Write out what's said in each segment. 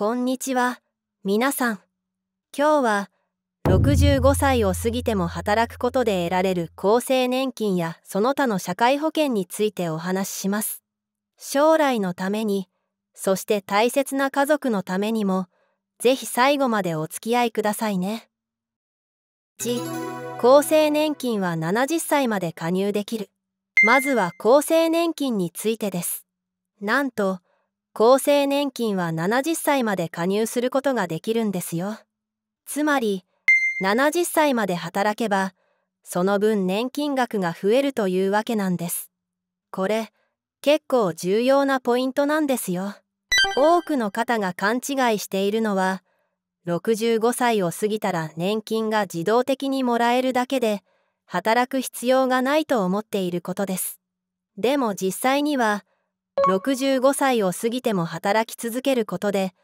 こんにちは、皆さん。今日は、65歳を過ぎても働くことで得られる厚生年金やその他の社会保険についてお話しします。将来のために、そして大切な家族のためにも、ぜひ最後までお付き合いくださいね。じ、厚生年金は70歳まで加入できる。まずは厚生年金についてです。なんと、厚生年金は70歳まで加入することができるんですよ。つまり70歳まで働けばその分年金額が増えるというわけなんです。これ結構重要なポイントなんですよ。多くの方が勘違いしているのは65歳を過ぎたら年金が自動的にもらえるだけで働く必要がないと思っていることです。でも実際には65歳を過ぎても働き続けることで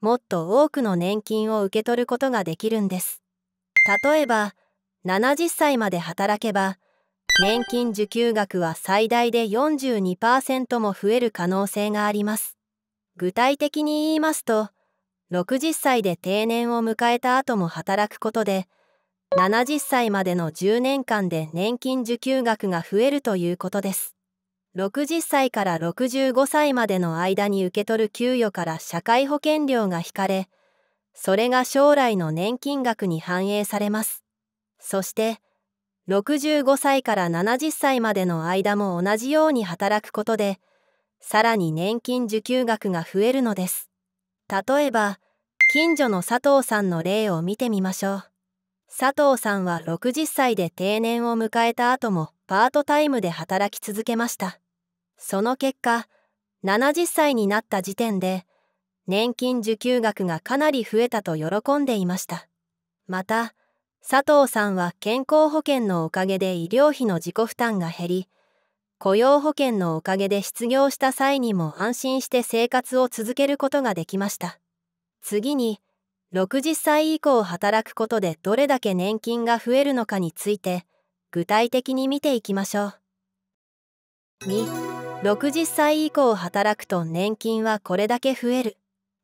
もっと多くの年金を受け取ることができるんです例えば70歳まで働けば年金受給額は最大で42%も増える可能性があります具体的に言いますと60歳で定年を迎えた後も働くことで70歳までの10年間で年金受給額が増えるということです60歳から65歳までの間に受け取る給与から社会保険料が引かれ、それが将来の年金額に反映されます。そして、65歳から70歳までの間も同じように働くことで、さらに年金受給額が増えるのです。例えば、近所の佐藤さんの例を見てみましょう。佐藤さんは60歳で定年を迎えた後もパートタイムで働き続けました。その結果70歳になった時点で年金受給額がかなり増えたと喜んでいましたまた佐藤さんは健康保険のおかげで医療費の自己負担が減り雇用保険のおかげで失業した際にも安心して生活を続けることができました次に60歳以降働くことでどれだけ年金が増えるのかについて具体的に見ていきましょう。2 60歳以降働くと年金はこれだけ増える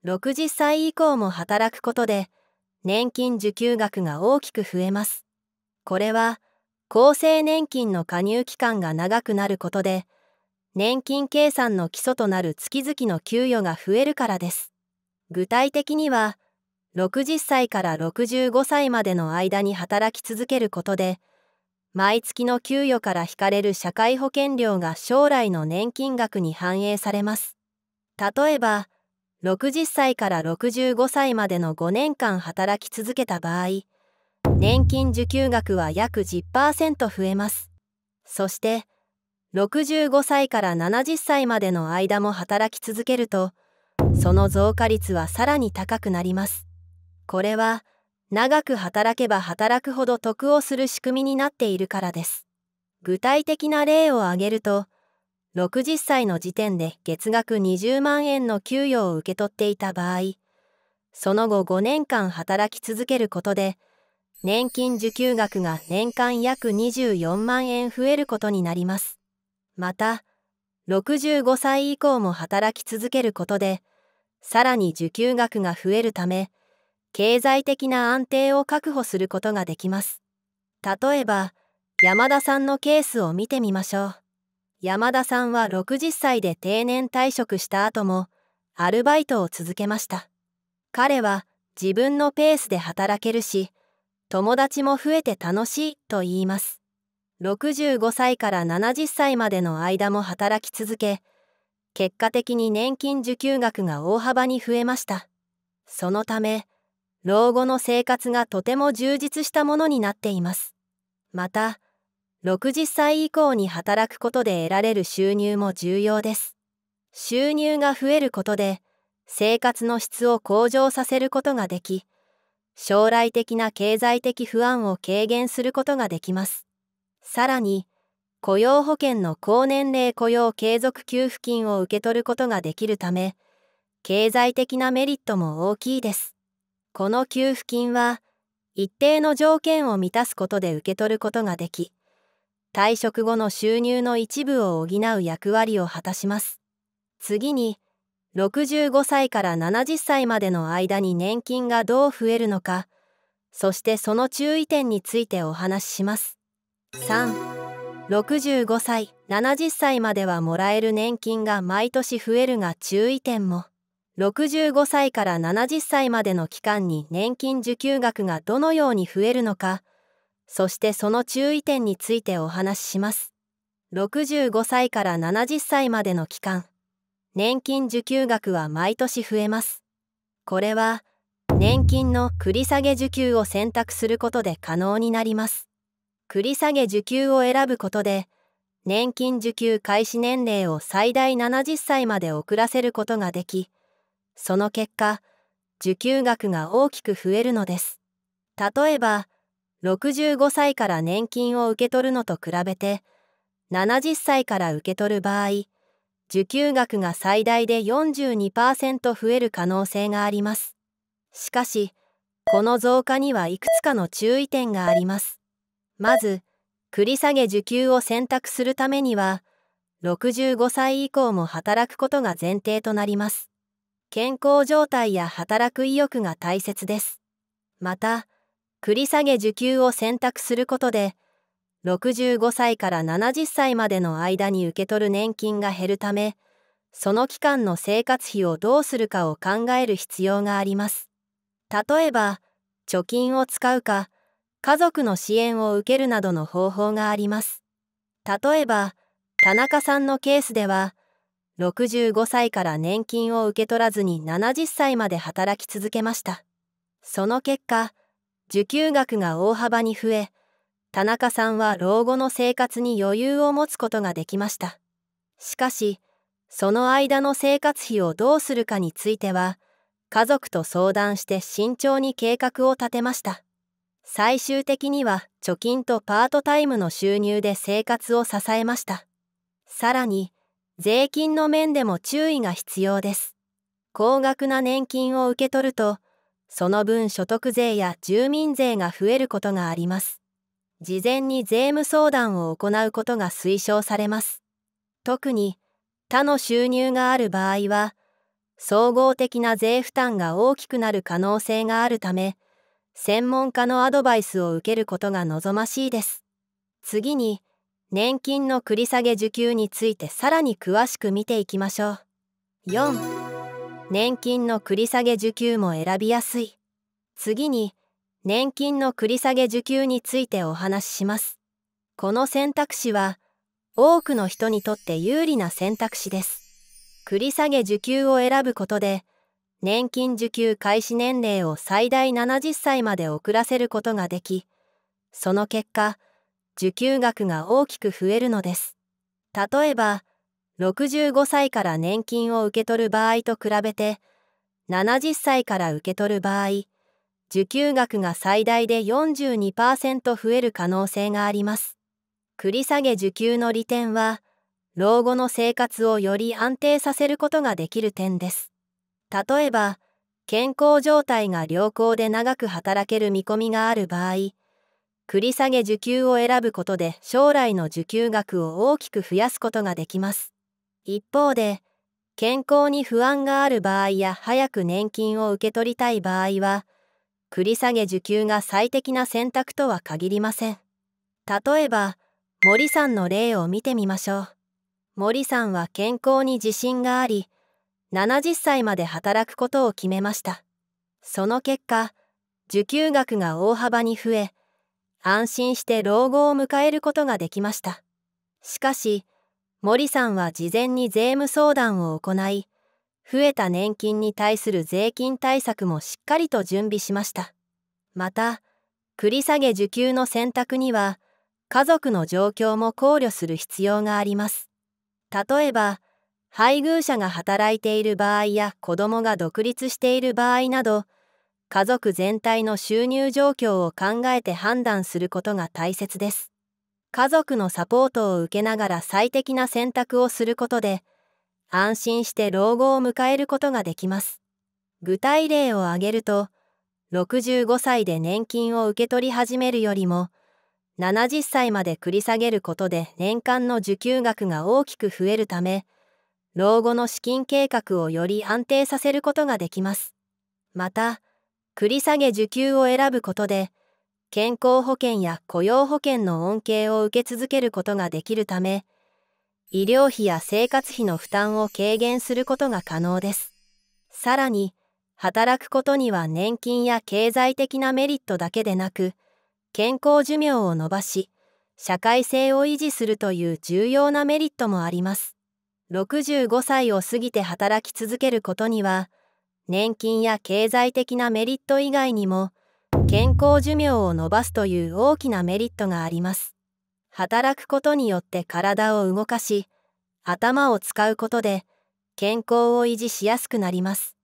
60歳以降も働くことで年金受給額が大きく増えますこれは厚生年金の加入期間が長くなることで年金計算の基礎となる月々の給与が増えるからです具体的には60歳から65歳までの間に働き続けることで毎月の給与から引かれる社会保険料が将来の年金額に反映されます。例えば、60歳から65歳までの5年間働き続けた場合、年金受給額は約10%増えます。そして、65歳から70歳までの間も働き続けると、その増加率はさらに高くなります。これは、長く働けば働くほど得をする仕組みになっているからです。具体的な例を挙げると、60歳の時点で月額20万円の給与を受け取っていた場合、その後5年間働き続けることで、年金受給額が年間約24万円増えることになります。また、65歳以降も働き続けることで、さらに受給額が増えるため、経済的な安定を確保することができます例えば山田さんのケースを見てみましょう山田さんは60歳で定年退職した後もアルバイトを続けました彼は自分のペースで働けるし友達も増えて楽しいと言います65歳から70歳までの間も働き続け結果的に年金受給額が大幅に増えましたそのため老後の生活がとても充実したものになっていますまた60歳以降に働くことで得られる収入も重要です収入が増えることで生活の質を向上させることができ将来的な経済的不安を軽減することができますさらに雇用保険の高年齢雇用継続給付金を受け取ることができるため経済的なメリットも大きいですこの給付金は一定の条件を満たすことで受け取ることができ退職後の収入の一部を補う役割を果たします次に65歳から70歳までの間に年金がどう増えるのかそしてその注意点についてお話しします365歳70歳まではもらえる年金が毎年増えるが注意点も65歳から70歳までの期間に年金受給額がどのように増えるのか、そしてその注意点についてお話しします。65歳から70歳までの期間、年金受給額は毎年増えます。これは、年金の繰下げ受給を選択することで可能になります。繰下げ受給を選ぶことで、年金受給開始年齢を最大70歳まで遅らせることができ、その結果、受給額が大きく増えるのです。例えば、65歳から年金を受け取るのと比べて、70歳から受け取る場合、受給額が最大で42%増える可能性があります。しかし、この増加にはいくつかの注意点があります。まず、繰り下げ受給を選択するためには、65歳以降も働くことが前提となります。健康状態や働く意欲が大切です。また、繰り下げ受給を選択することで、65歳から70歳までの間に受け取る年金が減るため、その期間の生活費をどうするかを考える必要があります。例えば、貯金を使うか、家族の支援を受けるなどの方法があります。例えば、田中さんのケースでは、65歳から年金を受け取らずに70歳まで働き続けました。その結果、受給額が大幅に増え、田中さんは老後の生活に余裕を持つことができました。しかし、その間の生活費をどうするかについては、家族と相談して慎重に計画を立てました。最終的には貯金とパートタイムの収入で生活を支えました。さらに、税金の面でも注意が必要です。高額な年金を受け取ると、その分所得税や住民税が増えることがあります。事前に税務相談を行うことが推奨されます。特に他の収入がある場合は、総合的な税負担が大きくなる可能性があるため、専門家のアドバイスを受けることが望ましいです。次に、年金の繰り下げ受給についてさらに詳しく見ていきましょう4年金の繰り下げ受給も選びやすい次に年金の繰り下げ受給についてお話ししますこの選択肢は多くの人にとって有利な選択肢です繰り下げ受給を選ぶことで年金受給開始年齢を最大70歳まで遅らせることができその結果受給額が大きく増えるのです。例えば、65歳から年金を受け取る場合と比べて、70歳から受け取る場合、受給額が最大で42%増える可能性があります。繰り下げ受給の利点は、老後の生活をより安定させることができる点です。例えば、健康状態が良好で長く働ける見込みがある場合、繰り下げ受給を選ぶことで将来の受給額を大きく増やすことができます。一方で、健康に不安がある場合や早く年金を受け取りたい場合は、繰り下げ受給が最適な選択とは限りません。例えば、森さんの例を見てみましょう。森さんは健康に自信があり、70歳まで働くことを決めました。その結果、受給額が大幅に増え、安心して老後を迎えることができましたしかし森さんは事前に税務相談を行い増えた年金に対する税金対策もしっかりと準備しましたまた繰り下げ受給の選択には家族の状況も考慮する必要があります例えば配偶者が働いている場合や子供が独立している場合など家族全体の収入状況を考えて判断することが大切です。家族のサポートを受けながら最適な選択をすることで、安心して老後を迎えることができます。具体例を挙げると、65歳で年金を受け取り始めるよりも、70歳まで繰り下げることで年間の受給額が大きく増えるため、老後の資金計画をより安定させることができます。また、繰り下げ受給を選ぶことで健康保険や雇用保険の恩恵を受け続けることができるため医療費や生活費の負担を軽減することが可能ですさらに働くことには年金や経済的なメリットだけでなく健康寿命を延ばし社会性を維持するという重要なメリットもあります65歳を過ぎて働き続けることには年金や経済的なメリット以外にも健康寿命を伸ばすという大きなメリットがあります働くことによって体を動かし頭を使うことで健康を維持しやすくなります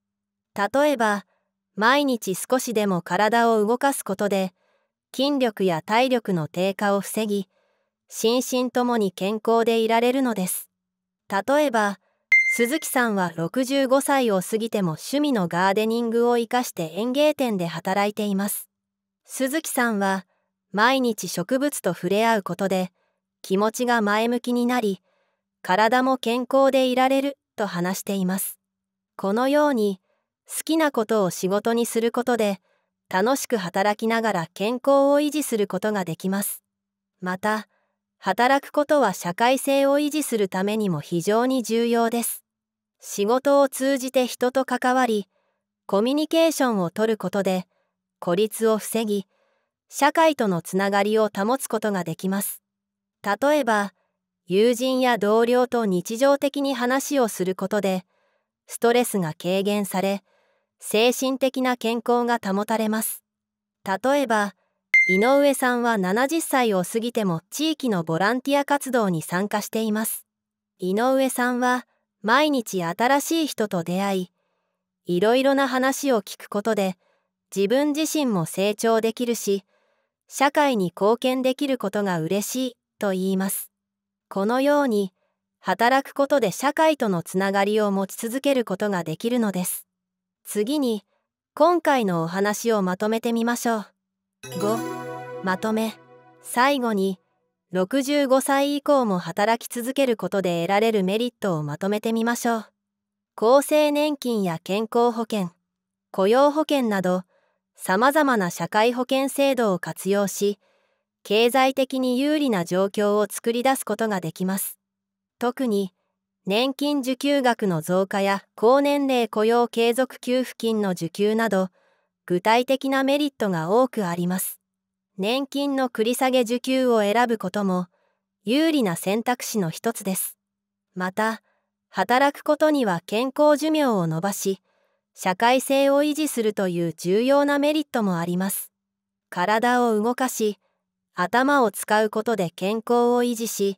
例えば毎日少しでも体を動かすことで筋力や体力の低下を防ぎ心身ともに健康でいられるのです例えば鈴木さんは65歳を過ぎても趣味のガーデニングを生かして園芸店で働いています鈴木さんは毎日植物と触れ合うことで気持ちが前向きになり体も健康でいられると話していますこのように好きなことを仕事にすることで楽しく働きながら健康を維持することができますまた働くことは社会性を維持するためにも非常に重要です仕事を通じて人と関わりコミュニケーションをとることで孤立を防ぎ社会とのつながりを保つことができます例えば友人や同僚と日常的に話をすることでストレスが軽減され精神的な健康が保たれます例えば井上さんは70歳を過ぎても地域のボランティア活動に参加しています井上さんは毎日新しい人と出会いいろいろな話を聞くことで自分自身も成長できるし社会に貢献できることが嬉しいと言いますこのように働くことで社会とのつながりを持ち続けることができるのです次に今回のお話をまとめてみましょう5まとめ最後に65歳以降も働き続けることで得られるメリットをまとめてみましょう。厚生年金や健康保険、雇用保険など、さまざまな社会保険制度を活用し、経済的に有利な状況を作り出すことができます。特に、年金受給額の増加や高年齢雇用継続給付金の受給など、具体的なメリットが多くあります。年金の繰り下げ受給を選ぶことも有利な選択肢の一つです。また、働くことには健康寿命を延ばし、社会性を維持するという重要なメリットもあります。体を動かし、頭を使うことで健康を維持し、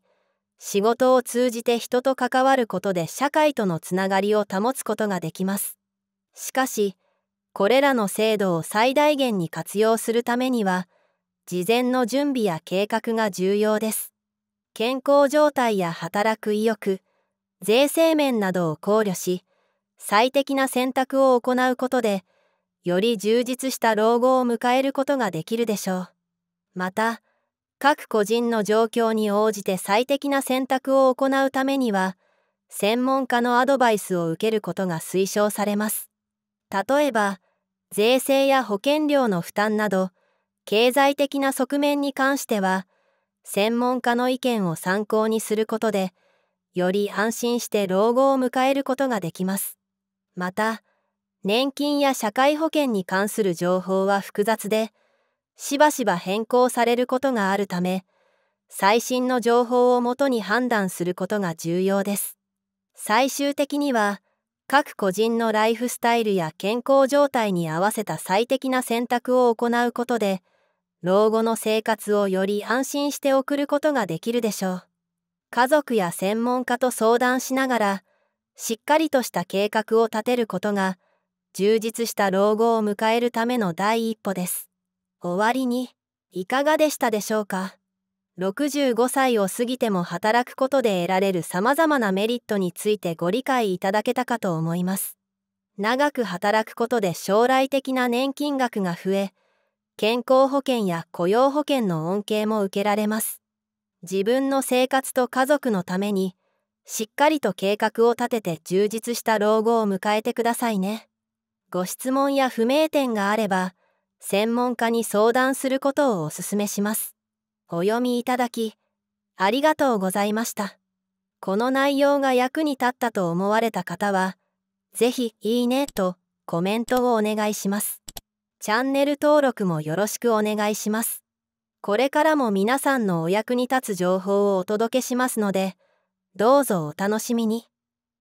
仕事を通じて人と関わることで社会とのつながりを保つことができます。しかし、これらの制度を最大限に活用するためには、事前の準備や計画が重要です。健康状態や働く意欲、税制面などを考慮し、最適な選択を行うことで、より充実した老後を迎えることができるでしょう。また、各個人の状況に応じて最適な選択を行うためには、専門家のアドバイスを受けることが推奨されます。例えば、税制や保険料の負担など、経済的な側面に関しては専門家の意見を参考にすることでより安心して老後を迎えることができますまた年金や社会保険に関する情報は複雑でしばしば変更されることがあるため最新の情報をもとに判断することが重要です最終的には各個人のライフスタイルや健康状態に合わせた最適な選択を行うことで老後の生活をより安心して送ることができるでしょう。家族や専門家と相談しながら、しっかりとした計画を立てることが、充実した老後を迎えるための第一歩です。終わりに、いかがでしたでしょうか65歳を過ぎても働くことで得られる様々なメリットについてご理解いただけたかと思います。長く働くことで将来的な年金額が増え、健康保険や雇用保険の恩恵も受けられます。自分の生活と家族のために、しっかりと計画を立てて充実した老後を迎えてくださいね。ご質問や不明点があれば、専門家に相談することをお勧めします。お読みいただき、ありがとうございました。この内容が役に立ったと思われた方は、ぜひ、いいねとコメントをお願いします。チャンネル登録もよろしくお願いします。これからも皆さんのお役に立つ情報をお届けしますので、どうぞお楽しみに。